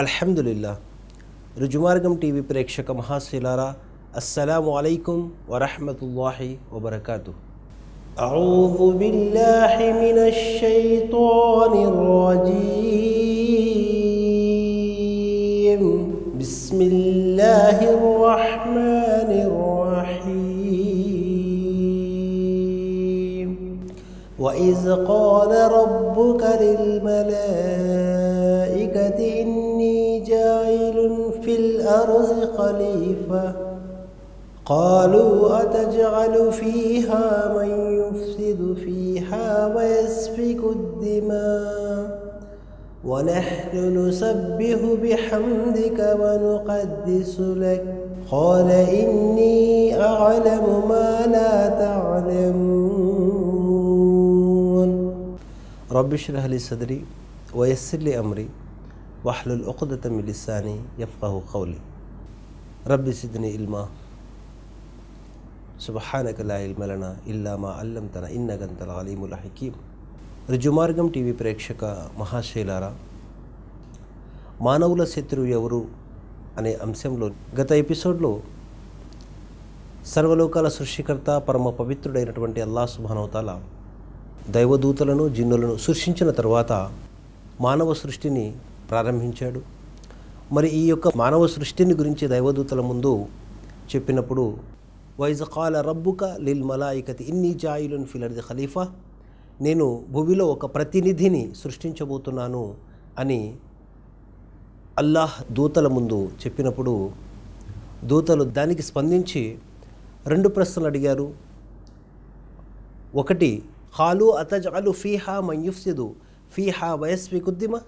ایک شکا TV ప్రేక్షక السلام علیکم ورحمت اللہ وبرکاتہ أعوذ باللہ من الشیطان الرجیم بسم اللہ الرحمن الرحیم وإذ قال ربك للملائكة رزق خليفة قالوا أتجعل فيها من يفسد فيها ويسفك الدماء ونحن نسبح بحمدك ونقدس لك قال إني أعلم ما لا تعلمون رب اشرح لي صدري ويسر لي أمري واحلل عقدة من لساني يفقه قولي رب سدني ఇల్మా سبحانك لا علم لنا إلا ما علمتنا إنك أنت العليم రుజుమార్గం TV ప్రేక్షక మహాశైలారా మానవుల శత్రువు ఎవరు అనే అంశంలో గత ఎపిసోడ్లో సర్వలోకాల సృష్టికర్త పరమ పవిత్రుడైనటువంటి అల్లా సుభానవతాల దైవదూతలను జిన్నులను సృష్టించిన తర్వాత మానవ సృష్టిని ప్రారంభించాడు మరి ఈ యొక్క మానవ సృష్టిని గురించి దైవదూతల ముందు చెప్పినప్పుడు వైజకాల రబ్బుక లిల్ మలాయికతి ఇన్ని జాయిలున్ ఫిలర్ది ఖలీఫా నేను భూమిలో ఒక ప్రతినిధిని సృష్టించబోతున్నాను అని అల్లాహ్ దూతల ముందు చెప్పినప్పుడు దూతలు దానికి స్పందించి రెండు ప్రశ్నలు అడిగారు ఒకటి హాలు అతజ్ అలు ఫీహా మయ్యుఫ్సిదు ఫీహా వయస్వి కుద్దిమా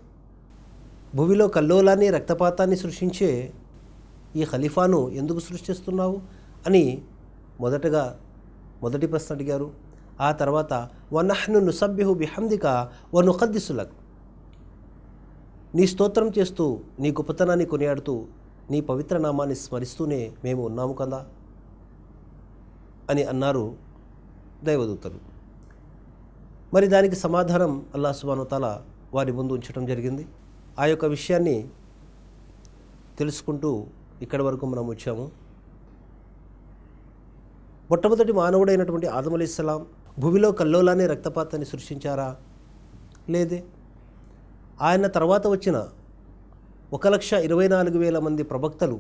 భూమిలో కల్లోలాన్ని రక్తపాతాన్ని సృష్టించే ఈ ఖలీఫాను ఎందుకు సృష్టిస్తున్నావు అని మొదటగా మొదటి ప్రశ్న అడిగారు ఆ తర్వాత వనహ్ను నుసభ్యు బిహందిక వనుఖద్దిసులక్ నీ స్తోత్రం చేస్తూ నీ గొప్పతనాన్ని కొనియాడుతూ నీ పవిత్ర నామాన్ని స్మరిస్తూనే మేము ఉన్నాము కదా అని అన్నారు దైవదూతలు మరి దానికి సమాధానం అల్లా తల వారి ముందు ఉంచడం జరిగింది ఆ యొక్క విషయాన్ని తెలుసుకుంటూ ఇక్కడి వరకు మనం వచ్చాము మొట్టమొదటి మానవుడైనటువంటి ఆదమలీస్లాం భూమిలో కల్లోలానే రక్తపాతాన్ని సృష్టించారా లేదే ఆయన తర్వాత వచ్చిన ఒక లక్ష ఇరవై నాలుగు వేల మంది ప్రవక్తలు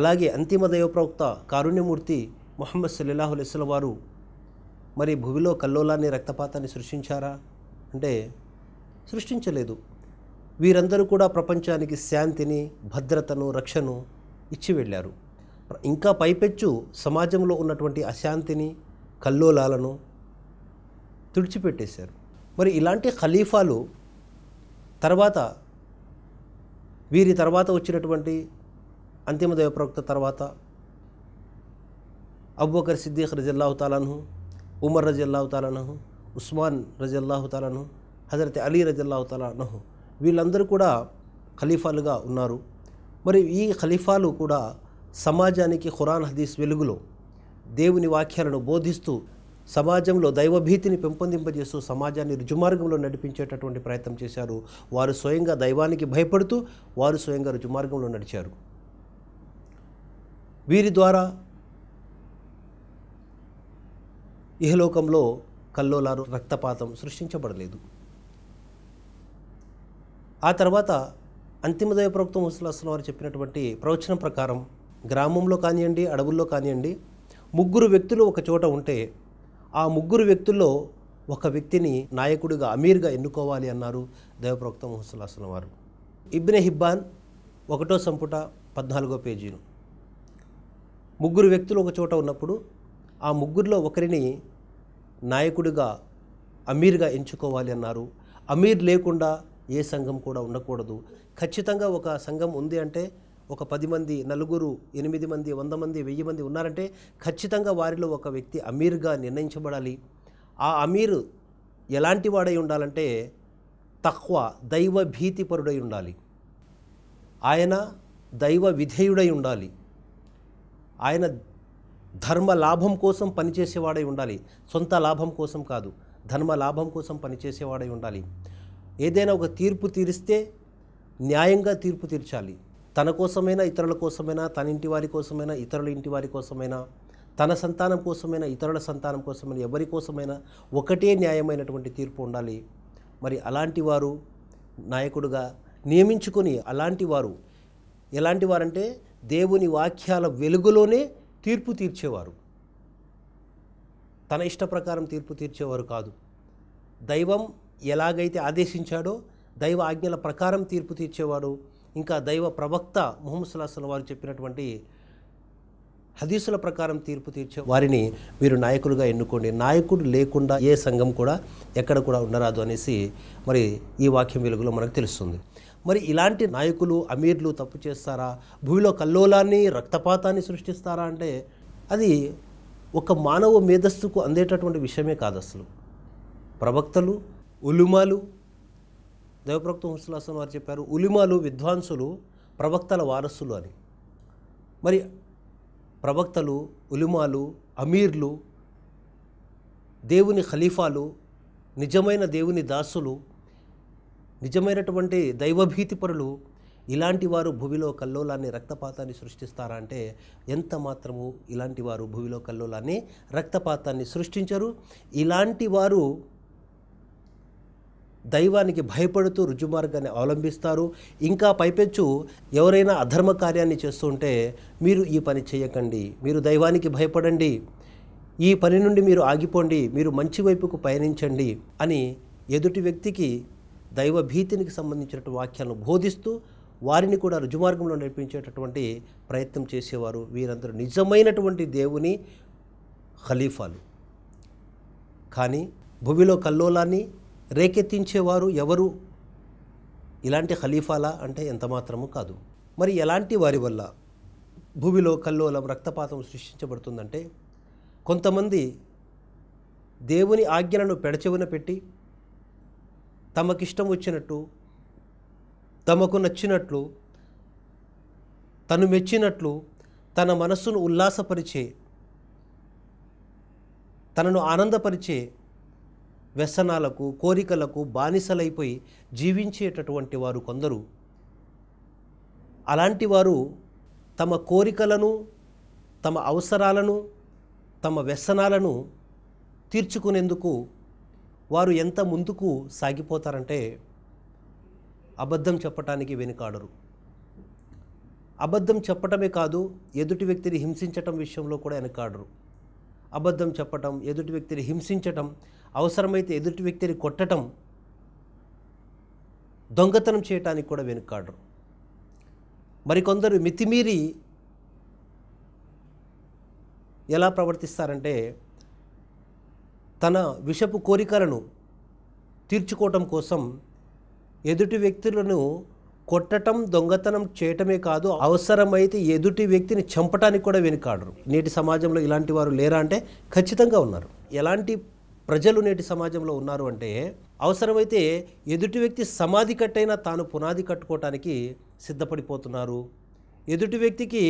అలాగే అంతిమ దైవప్రవక్త కారుణ్యమూర్తి మొహమ్మద్ సల్లాహు అలెస్ల వారు మరి భూమిలో కల్లోలాన్ని రక్తపాతాన్ని సృష్టించారా అంటే సృష్టించలేదు వీరందరూ కూడా ప్రపంచానికి శాంతిని భద్రతను రక్షను ఇచ్చి వెళ్ళారు ఇంకా పైపెచ్చు సమాజంలో ఉన్నటువంటి అశాంతిని కల్లోలాలను తుడిచిపెట్టేశారు మరి ఇలాంటి ఖలీఫాలు తర్వాత వీరి తర్వాత వచ్చినటువంటి అంతిమ దైవప్రవక్త తర్వాత అబూబకర్ సిద్దీక్ రజల్లాహు తాలను ఉమర్ రజల్లాహు తాలను ఉస్మాన్ రజల్లాహు తాలను హజరత్ అలీ రజల్లాహు తాలనహు వీళ్ళందరూ కూడా ఖలీఫాలుగా ఉన్నారు మరి ఈ ఖలీఫాలు కూడా సమాజానికి ఖురాన్ హదీస్ వెలుగులో దేవుని వాక్యాలను బోధిస్తూ సమాజంలో దైవభీతిని పెంపొందింపజేస్తూ సమాజాన్ని రుజుమార్గంలో నడిపించేటటువంటి ప్రయత్నం చేశారు వారు స్వయంగా దైవానికి భయపడుతూ వారు స్వయంగా రుజుమార్గంలో నడిచారు వీరి ద్వారా ఇహలోకంలో కల్లోలారు రక్తపాతం సృష్టించబడలేదు ఆ తర్వాత అంతిమదయ ప్రవక్త ముసలాస్తున్న వారు చెప్పినటువంటి ప్రవచనం ప్రకారం గ్రామంలో కానివ్వండి అడవుల్లో కానివ్వండి ముగ్గురు వ్యక్తులు ఒక చోట ఉంటే ఆ ముగ్గురు వ్యక్తుల్లో ఒక వ్యక్తిని నాయకుడిగా అమీర్గా ఎన్నుకోవాలి అన్నారు దైవప్రవక్త ముహసలాసన వారు ఇబ్నె హిబ్బాన్ ఒకటో సంపుట పద్నాలుగో పేజీను ముగ్గురు వ్యక్తులు ఒక చోట ఉన్నప్పుడు ఆ ముగ్గురిలో ఒకరిని నాయకుడిగా అమీర్గా ఎంచుకోవాలి అన్నారు అమీర్ లేకుండా ఏ సంఘం కూడా ఉండకూడదు ఖచ్చితంగా ఒక సంఘం ఉంది అంటే ఒక పది మంది నలుగురు ఎనిమిది మంది వంద మంది వెయ్యి మంది ఉన్నారంటే ఖచ్చితంగా వారిలో ఒక వ్యక్తి అమీర్గా నిర్ణయించబడాలి ఆ అమీర్ ఎలాంటి వాడై ఉండాలంటే తక్కువ దైవ భీతిపరుడై ఉండాలి ఆయన దైవ విధేయుడై ఉండాలి ఆయన ధర్మ లాభం కోసం పనిచేసేవాడై ఉండాలి సొంత లాభం కోసం కాదు ధర్మ లాభం కోసం పనిచేసేవాడై ఉండాలి ఏదైనా ఒక తీర్పు తీరిస్తే న్యాయంగా తీర్పు తీర్చాలి తన కోసమైనా ఇతరుల కోసమైనా తన ఇంటి వారి కోసమైనా ఇతరుల ఇంటి వారి కోసమైనా తన సంతానం కోసమైనా ఇతరుల సంతానం కోసమైనా ఎవరి కోసమైనా ఒకటే న్యాయమైనటువంటి తీర్పు ఉండాలి మరి అలాంటి వారు నాయకుడుగా నియమించుకొని అలాంటి వారు ఎలాంటి వారంటే దేవుని వాక్యాల వెలుగులోనే తీర్పు తీర్చేవారు తన ఇష్ట ప్రకారం తీర్పు తీర్చేవారు కాదు దైవం ఎలాగైతే ఆదేశించాడో దైవ ఆజ్ఞల ప్రకారం తీర్పు తీర్చేవాడు ఇంకా దైవ ప్రవక్త ముహమ్మద్ సుల్లాహం వారు చెప్పినటువంటి హదీసుల ప్రకారం తీర్పు తీర్చే వారిని మీరు నాయకులుగా ఎన్నుకోండి నాయకుడు లేకుండా ఏ సంఘం కూడా ఎక్కడ కూడా ఉండరాదు అనేసి మరి ఈ వాక్యం వెలుగులో మనకు తెలుస్తుంది మరి ఇలాంటి నాయకులు అమీర్లు తప్పు చేస్తారా భూమిలో కల్లోలాన్ని రక్తపాతాన్ని సృష్టిస్తారా అంటే అది ఒక మానవ మేధస్సుకు అందేటటువంటి విషయమే కాదు అసలు ప్రవక్తలు ఉలిమాలు దైవప్రక్త హుస్లాసన్ వారు చెప్పారు ఉలిమాలు విద్వాంసులు ప్రవక్తల వారసులు అని మరి ప్రవక్తలు ఉలిమాలు అమీర్లు దేవుని ఖలీఫాలు నిజమైన దేవుని దాసులు నిజమైనటువంటి దైవభీతిపరులు ఇలాంటి వారు భూమిలో కల్లోలాన్ని రక్తపాతాన్ని సృష్టిస్తారా అంటే ఎంత మాత్రము ఇలాంటి వారు భూమిలో కల్లోలాన్ని రక్తపాతాన్ని సృష్టించరు ఇలాంటి వారు దైవానికి భయపడుతూ రుజుమార్గాన్ని అవలంబిస్తారు ఇంకా పైపెచ్చు ఎవరైనా అధర్మ కార్యాన్ని చేస్తుంటే మీరు ఈ పని చేయకండి మీరు దైవానికి భయపడండి ఈ పని నుండి మీరు ఆగిపోండి మీరు మంచి వైపుకు పయనించండి అని ఎదుటి వ్యక్తికి దైవ భీతినికి సంబంధించినటువంటి వాక్యాలను బోధిస్తూ వారిని కూడా రుజుమార్గంలో నడిపించేటటువంటి ప్రయత్నం చేసేవారు వీరందరూ నిజమైనటువంటి దేవుని ఖలీఫాలు కానీ భూమిలో కల్లోలాన్ని రేకెత్తించేవారు ఎవరు ఇలాంటి ఖలీఫాలా అంటే ఎంత మాత్రము కాదు మరి ఎలాంటి వారి వల్ల భూమిలో కల్లోలం రక్తపాతం సృష్టించబడుతుందంటే కొంతమంది దేవుని ఆజ్ఞలను పెడచెవున పెట్టి తమకిష్టం వచ్చినట్టు తమకు నచ్చినట్లు తను మెచ్చినట్లు తన మనస్సును ఉల్లాసపరిచే తనను ఆనందపరిచే వ్యసనాలకు కోరికలకు బానిసలైపోయి జీవించేటటువంటి వారు కొందరు అలాంటి వారు తమ కోరికలను తమ అవసరాలను తమ వ్యసనాలను తీర్చుకునేందుకు వారు ఎంత ముందుకు సాగిపోతారంటే అబద్ధం చెప్పటానికి వెనుకాడరు అబద్ధం చెప్పటమే కాదు ఎదుటి వ్యక్తిని హింసించటం విషయంలో కూడా వెనకాడరు అబద్ధం చెప్పటం ఎదుటి వ్యక్తిని హింసించటం అవసరమైతే ఎదుటి వ్యక్తిని కొట్టడం దొంగతనం చేయటానికి కూడా వెనుకాడరు మరికొందరు మితిమీరి ఎలా ప్రవర్తిస్తారంటే తన విషపు కోరికలను తీర్చుకోవటం కోసం ఎదుటి వ్యక్తులను కొట్టటం దొంగతనం చేయటమే కాదు అవసరమైతే ఎదుటి వ్యక్తిని చంపటానికి కూడా వెనుకాడరు నేటి సమాజంలో ఇలాంటి వారు లేరా అంటే ఖచ్చితంగా ఉన్నారు ఎలాంటి ప్రజలు నేటి సమాజంలో ఉన్నారు అంటే అవసరమైతే ఎదుటి వ్యక్తి సమాధి కట్టైనా తాను పునాది కట్టుకోవటానికి సిద్ధపడిపోతున్నారు ఎదుటి వ్యక్తికి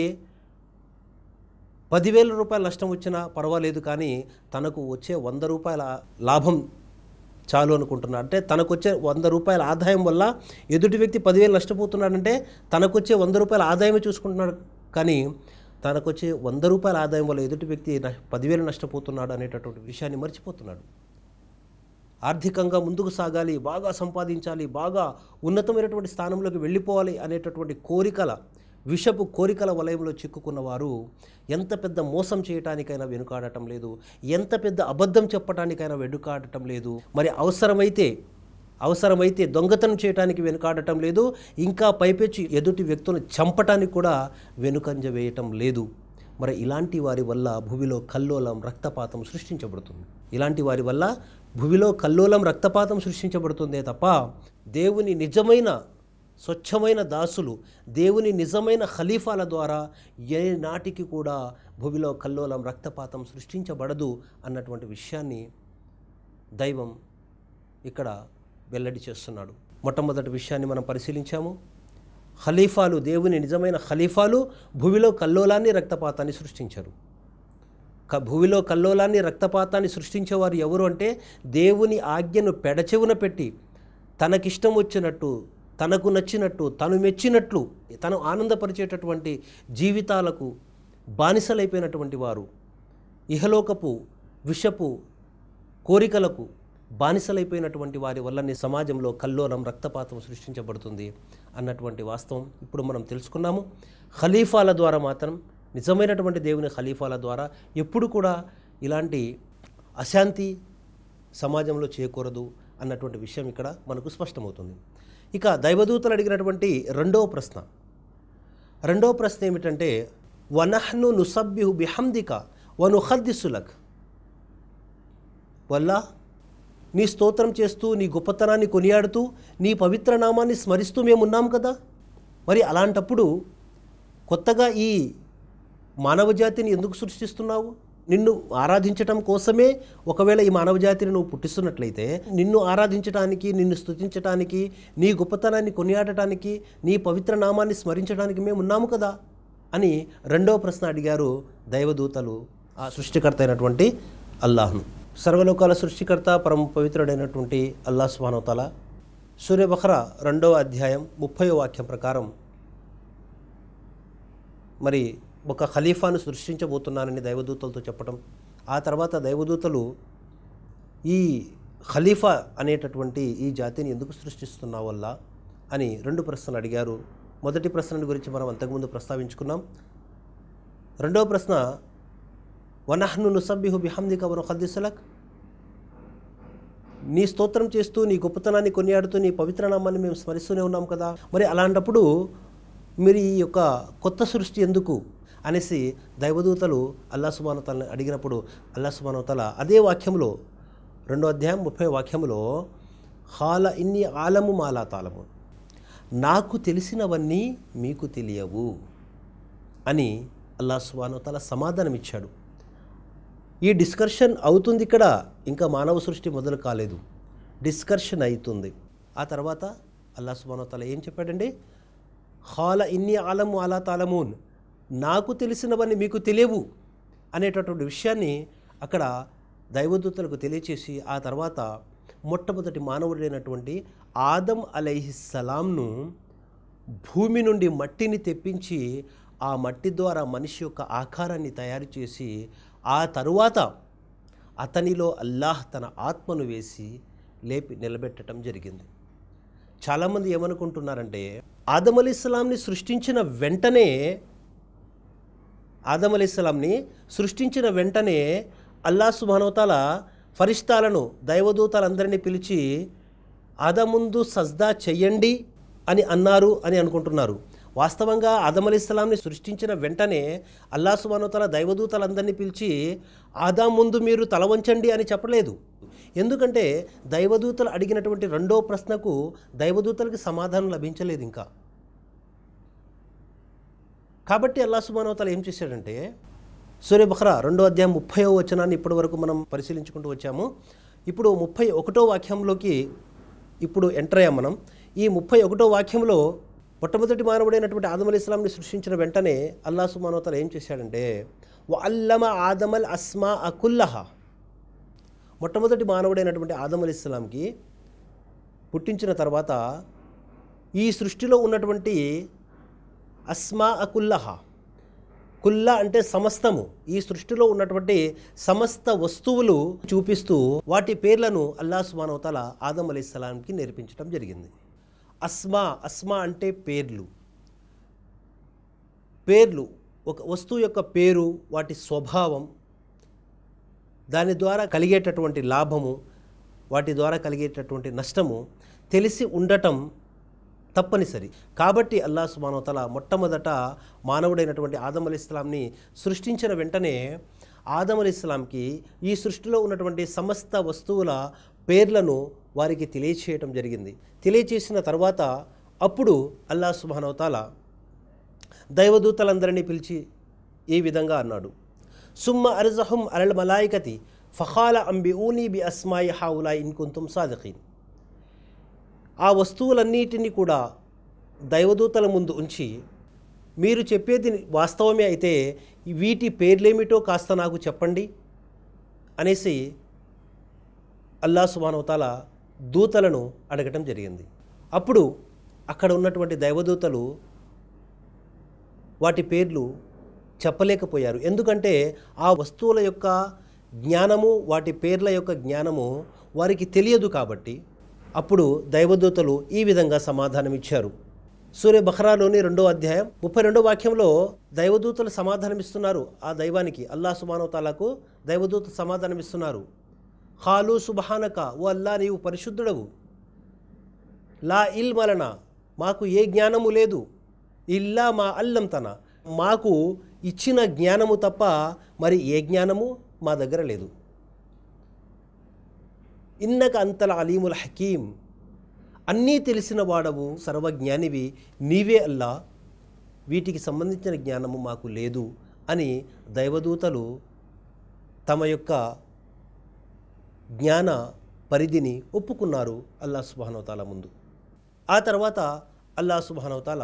పదివేల రూపాయల నష్టం వచ్చినా పర్వాలేదు కానీ తనకు వచ్చే వంద రూపాయల లాభం చాలు అనుకుంటున్నాడు అంటే తనకు వచ్చే వంద రూపాయల ఆదాయం వల్ల ఎదుటి వ్యక్తి పదివేలు నష్టపోతున్నాడంటే తనకు వచ్చే వంద రూపాయల ఆదాయమే చూసుకుంటున్నాడు కానీ తనకు వచ్చే వంద రూపాయల ఆదాయం వల్ల ఎదుటి వ్యక్తి పదివేలు నష్టపోతున్నాడు అనేటటువంటి విషయాన్ని మర్చిపోతున్నాడు ఆర్థికంగా ముందుకు సాగాలి బాగా సంపాదించాలి బాగా ఉన్నతమైనటువంటి స్థానంలోకి వెళ్ళిపోవాలి అనేటటువంటి కోరికల విషపు కోరికల వలయంలో చిక్కుకున్న వారు ఎంత పెద్ద మోసం చేయటానికైనా వెనుకాడటం లేదు ఎంత పెద్ద అబద్ధం చెప్పటానికైనా వెనుకాడటం లేదు మరి అవసరమైతే అవసరమైతే దొంగతనం చేయడానికి వెనుకాడటం లేదు ఇంకా పైపెచ్చి ఎదుటి వ్యక్తులను చంపటానికి కూడా వెనుకంజ వేయటం లేదు మరి ఇలాంటి వారి వల్ల భూమిలో కల్లోలం రక్తపాతం సృష్టించబడుతుంది ఇలాంటి వారి వల్ల భూమిలో కల్లోలం రక్తపాతం సృష్టించబడుతుందే తప్ప దేవుని నిజమైన స్వచ్ఛమైన దాసులు దేవుని నిజమైన ఖలీఫాల ద్వారా ఏ నాటికి కూడా భూమిలో కల్లోలం రక్తపాతం సృష్టించబడదు అన్నటువంటి విషయాన్ని దైవం ఇక్కడ వెల్లడి చేస్తున్నాడు మొట్టమొదటి విషయాన్ని మనం పరిశీలించాము ఖలీఫాలు దేవుని నిజమైన ఖలీఫాలు భూమిలో కల్లోలాన్ని రక్తపాతాన్ని సృష్టించారు భూమిలో కల్లోలాన్ని రక్తపాతాన్ని సృష్టించేవారు ఎవరు అంటే దేవుని ఆజ్ఞను పెడచెవున పెట్టి తనకిష్టం వచ్చినట్టు తనకు నచ్చినట్టు తను మెచ్చినట్లు తను ఆనందపరిచేటటువంటి జీవితాలకు బానిసలైపోయినటువంటి వారు ఇహలోకపు విషపు కోరికలకు బానిసలైపోయినటువంటి వారి వల్లనే సమాజంలో కల్లోలం రక్తపాతం సృష్టించబడుతుంది అన్నటువంటి వాస్తవం ఇప్పుడు మనం తెలుసుకున్నాము ఖలీఫాల ద్వారా మాత్రం నిజమైనటువంటి దేవుని ఖలీఫాల ద్వారా ఎప్పుడు కూడా ఇలాంటి అశాంతి సమాజంలో చేయకూడదు అన్నటువంటి విషయం ఇక్కడ మనకు స్పష్టమవుతుంది ఇక దైవదూతలు అడిగినటువంటి రెండవ ప్రశ్న రెండవ ప్రశ్న ఏమిటంటే వనహ్ను నుసభ్యు బిహందిక హద్దిసులక్ వల్లా నీ స్తోత్రం చేస్తూ నీ గొప్పతనాన్ని కొనియాడుతూ నీ పవిత్ర నామాన్ని స్మరిస్తూ మేము ఉన్నాం కదా మరి అలాంటప్పుడు కొత్తగా ఈ మానవ జాతిని ఎందుకు సృష్టిస్తున్నావు నిన్ను ఆరాధించటం కోసమే ఒకవేళ ఈ మానవ జాతిని నువ్వు పుట్టిస్తున్నట్లయితే నిన్ను ఆరాధించడానికి నిన్ను స్థుతించటానికి నీ గొప్పతనాన్ని కొనియాడటానికి నీ పవిత్ర నామాన్ని స్మరించడానికి మేము ఉన్నాము కదా అని రెండవ ప్రశ్న అడిగారు దైవదూతలు ఆ సృష్టికర్త అయినటువంటి అల్లాహ్ను సర్వలోకాల సృష్టికర్త పరమ పవిత్రుడైనటువంటి అల్లా సూర్య సూర్యబహర రెండవ అధ్యాయం ముప్పై వాక్యం ప్రకారం మరి ఒక ఖలీఫాను సృష్టించబోతున్నానని దైవదూతలతో చెప్పడం ఆ తర్వాత దైవదూతలు ఈ ఖలీఫా అనేటటువంటి ఈ జాతిని ఎందుకు సృష్టిస్తున్నా వల్ల అని రెండు ప్రశ్నలు అడిగారు మొదటి ప్రశ్నల గురించి మనం అంతకుముందు ప్రస్తావించుకున్నాం రెండవ ప్రశ్న వనహ్ను నుసబ్బిహు బిహమ్దిక వనుఖద్దిసులక్ నీ స్తోత్రం చేస్తూ నీ గొప్పతనాన్ని కొనియాడుతూ నీ పవిత్ర నామాన్ని మేము స్మరిస్తూనే ఉన్నాం కదా మరి అలాంటప్పుడు మీరు ఈ యొక్క కొత్త సృష్టి ఎందుకు అనేసి దైవదూతలు అల్లా సుమానతలను అడిగినప్పుడు అల్లా సుమానతల అదే వాక్యంలో రెండో అధ్యాయం ముప్పై వాక్యంలో హాల ఇన్ని ఆలము మాలా తాళము నాకు తెలిసినవన్నీ మీకు తెలియవు అని అల్లా సుబానోతల సమాధానం ఇచ్చాడు ఈ డిస్కర్షన్ అవుతుంది ఇక్కడ ఇంకా మానవ సృష్టి మొదలు కాలేదు డిస్కర్షన్ అవుతుంది ఆ తర్వాత అల్లా సుబానోతాల ఏం చెప్పాడండి హాల ఇన్ని ఆలము అలా తాలమూన్ నాకు తెలిసినవన్నీ మీకు తెలియవు అనేటటువంటి విషయాన్ని అక్కడ దైవదూతలకు తెలియచేసి ఆ తర్వాత మొట్టమొదటి మానవుడైనటువంటి ఆదం అలైహిస్సలాంను భూమి నుండి మట్టిని తెప్పించి ఆ మట్టి ద్వారా మనిషి యొక్క ఆకారాన్ని తయారు చేసి ఆ తరువాత అతనిలో అల్లాహ్ తన ఆత్మను వేసి లేపి నిలబెట్టడం జరిగింది చాలామంది ఏమనుకుంటున్నారంటే ఆదం అలీ ఇస్లాంని సృష్టించిన వెంటనే ఆదం అలీ ఇస్లాంని సృష్టించిన వెంటనే అల్లా సుమానవతాల ఫరిష్టాలను దైవదూతలందరినీ పిలిచి అదముందు సజ్దా చెయ్యండి అని అన్నారు అని అనుకుంటున్నారు వాస్తవంగా ఆదం అలీ ఇస్లాంని సృష్టించిన వెంటనే అల్లా సుబానోతల దైవదూతలందరినీ పిలిచి ఆదా ముందు మీరు తల వంచండి అని చెప్పలేదు ఎందుకంటే దైవదూతలు అడిగినటువంటి రెండో ప్రశ్నకు దైవదూతలకు సమాధానం లభించలేదు ఇంకా కాబట్టి అల్లా సుబానోతల ఏం చేశాడంటే సూర్య బహ్రా రెండో అధ్యాయం ముప్పై వచనాన్ని ఇప్పటి వరకు మనం పరిశీలించుకుంటూ వచ్చాము ఇప్పుడు ముప్పై ఒకటో వాక్యంలోకి ఇప్పుడు ఎంటర్ అయ్యాం మనం ఈ ముప్పై ఒకటో వాక్యంలో మొట్టమొదటి మానవుడైనటువంటి ఆదమల్ ఇస్లాంని సృష్టించిన వెంటనే అల్లా సుమానోతలు ఏం చేశాడంటే అల్లమ ఆదమల్ అస్మా అకుల్లహ మొట్టమొదటి మానవుడైనటువంటి ఆదమల్ ఇస్లాంకి పుట్టించిన తర్వాత ఈ సృష్టిలో ఉన్నటువంటి అస్మా అకుల్లహ కుల్ల అంటే సమస్తము ఈ సృష్టిలో ఉన్నటువంటి సమస్త వస్తువులు చూపిస్తూ వాటి పేర్లను అల్లా సుమానవతల ఆదం అలీ నేర్పించడం జరిగింది అస్మా అస్మా అంటే పేర్లు పేర్లు ఒక వస్తువు యొక్క పేరు వాటి స్వభావం దాని ద్వారా కలిగేటటువంటి లాభము వాటి ద్వారా కలిగేటటువంటి నష్టము తెలిసి ఉండటం తప్పనిసరి కాబట్టి అల్లా సుమానవతల మొట్టమొదట మానవుడైనటువంటి ఆదం అలీ ఇస్లాంని సృష్టించిన వెంటనే ఆదం అలీ ఇస్లాంకి ఈ సృష్టిలో ఉన్నటువంటి సమస్త వస్తువుల పేర్లను వారికి తెలియచేయటం జరిగింది తెలియచేసిన తర్వాత అప్పుడు అల్లా సుబానవతాల దైవదూతలందరినీ పిలిచి ఈ విధంగా అన్నాడు సుమ్మ అర్జహుం అరల్ మలాయికతి ఫహాల అంబి ఊని బి అస్మాయి హావులా కుంతుం సాదకీన్ ఆ వస్తువులన్నిటినీ కూడా దైవదూతల ముందు ఉంచి మీరు చెప్పేది వాస్తవమే అయితే వీటి పేర్లేమిటో కాస్త నాకు చెప్పండి అనేసి అల్లా సుబానవతాల దూతలను అడగటం జరిగింది అప్పుడు అక్కడ ఉన్నటువంటి దైవదూతలు వాటి పేర్లు చెప్పలేకపోయారు ఎందుకంటే ఆ వస్తువుల యొక్క జ్ఞానము వాటి పేర్ల యొక్క జ్ఞానము వారికి తెలియదు కాబట్టి అప్పుడు దైవదూతలు ఈ విధంగా సమాధానం ఇచ్చారు సూర్య బహ్రాలోని రెండో అధ్యాయం ముప్పై రెండో వాక్యంలో దైవదూతలు సమాధానమిస్తున్నారు ఆ దైవానికి అల్లా సుమానవతాలకు దైవదూత సమాధానమిస్తున్నారు ఖాలు సుబహానక ఓ అల్లా నీవు పరిశుద్ధుడవు లా ఇల్ మలన మాకు ఏ జ్ఞానము లేదు ఇల్లా మా అల్లం తన మాకు ఇచ్చిన జ్ఞానము తప్ప మరి ఏ జ్ఞానము మా దగ్గర లేదు ఇన్నక అంతల అలీముల్ హకీం అన్నీ తెలిసిన వాడవు సర్వజ్ఞానివి నీవే అల్లా వీటికి సంబంధించిన జ్ఞానము మాకు లేదు అని దైవదూతలు తమ యొక్క జ్ఞాన పరిధిని ఒప్పుకున్నారు అల్లా సుబానవతాల ముందు ఆ తర్వాత అల్లా సుబానవతాల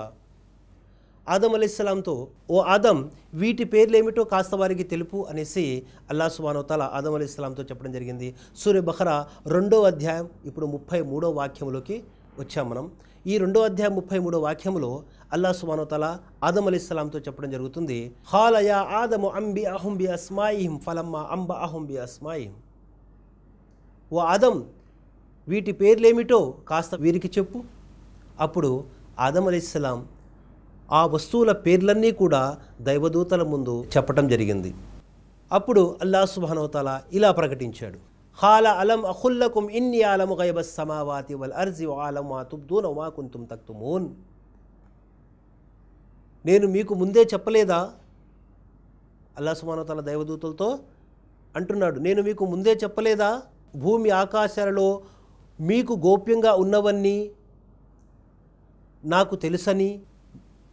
ఆదం అలీస్లాంతో ఓ ఆదం వీటి పేర్లేమిటో కాస్త వారికి తెలుపు అనేసి అల్లా సుబానోతాల ఆదం అలీస్లాంతో చెప్పడం జరిగింది సూర్య బహరా రెండో అధ్యాయం ఇప్పుడు ముప్పై మూడో వాక్యంలోకి వచ్చాం మనం ఈ రెండో అధ్యాయం ముప్పై మూడో వాక్యంలో అల్లా సుబానోతాల ఆదం అలీస్లాంతో చెప్పడం జరుగుతుంది హాలయా ఆదము అంబి అహుంబి అస్మాయిహిం ఫలమ్మ అంబ అహుంబి అస్మాయిహిం ఓ ఆదం వీటి పేర్లేమిటో కాస్త వీరికి చెప్పు అప్పుడు ఆదం అలీస్లాం ఆ వస్తువుల పేర్లన్నీ కూడా దైవదూతల ముందు చెప్పటం జరిగింది అప్పుడు అల్లా సుబానవతల ఇలా ప్రకటించాడు హాల అలం అహుల్లకుం ఇన్ని ఆలము గైబ సమావాతి వల్ అర్జి ఆలం మా తుబ్దూన మా కుంతుం తక్తుమోన్ నేను మీకు ముందే చెప్పలేదా అల్లా సుమానవతల దైవదూతలతో అంటున్నాడు నేను మీకు ముందే చెప్పలేదా భూమి ఆకాశాలలో మీకు గోప్యంగా ఉన్నవన్నీ నాకు తెలుసని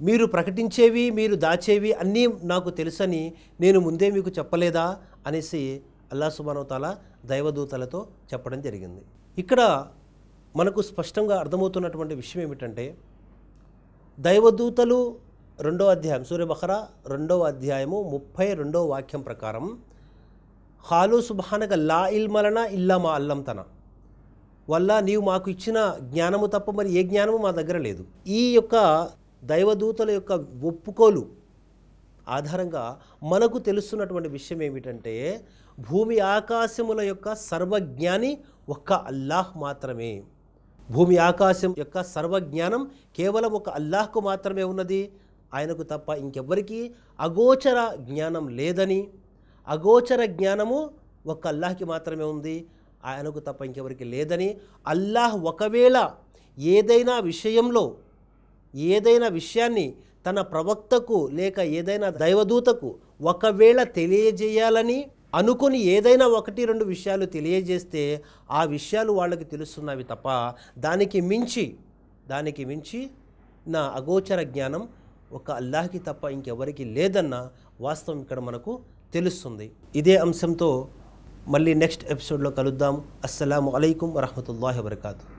మీరు ప్రకటించేవి మీరు దాచేవి అన్నీ నాకు తెలుసని నేను ముందే మీకు చెప్పలేదా అనేసి అల్లా సుబానవతాల దైవదూతలతో చెప్పడం జరిగింది ఇక్కడ మనకు స్పష్టంగా అర్థమవుతున్నటువంటి విషయం ఏమిటంటే దైవదూతలు రెండో అధ్యాయం సూర్యబహరా రెండవ అధ్యాయము ముప్పై రెండో వాక్యం ప్రకారం హాలు సుభానక లా ఇల్మలన ఇల్లా మా అల్లంతన వల్ల నీవు మాకు ఇచ్చిన జ్ఞానము తప్ప మరి ఏ జ్ఞానము మా దగ్గర లేదు ఈ యొక్క దైవదూతల యొక్క ఒప్పుకోలు ఆధారంగా మనకు తెలుస్తున్నటువంటి విషయం ఏమిటంటే భూమి ఆకాశముల యొక్క సర్వజ్ఞాని ఒక్క అల్లాహ్ మాత్రమే భూమి ఆకాశం యొక్క సర్వజ్ఞానం కేవలం ఒక అల్లాహ్కు మాత్రమే ఉన్నది ఆయనకు తప్ప ఇంకెవ్వరికీ అగోచర జ్ఞానం లేదని అగోచర జ్ఞానము ఒక్క అల్లాహ్కి మాత్రమే ఉంది ఆయనకు తప్ప ఇంకెవరికి లేదని అల్లాహ్ ఒకవేళ ఏదైనా విషయంలో ఏదైనా విషయాన్ని తన ప్రవక్తకు లేక ఏదైనా దైవదూతకు ఒకవేళ తెలియజేయాలని అనుకుని ఏదైనా ఒకటి రెండు విషయాలు తెలియజేస్తే ఆ విషయాలు వాళ్ళకి తెలుస్తున్నవి తప్ప దానికి మించి దానికి మించి నా అగోచర జ్ఞానం ఒక అల్లాహ్కి తప్ప ఇంకెవరికి లేదన్న వాస్తవం ఇక్కడ మనకు తెలుస్తుంది ఇదే అంశంతో మళ్ళీ నెక్స్ట్ ఎపిసోడ్లో కలుద్దాం అస్సలం అయికు వరహమూల వరకాతూ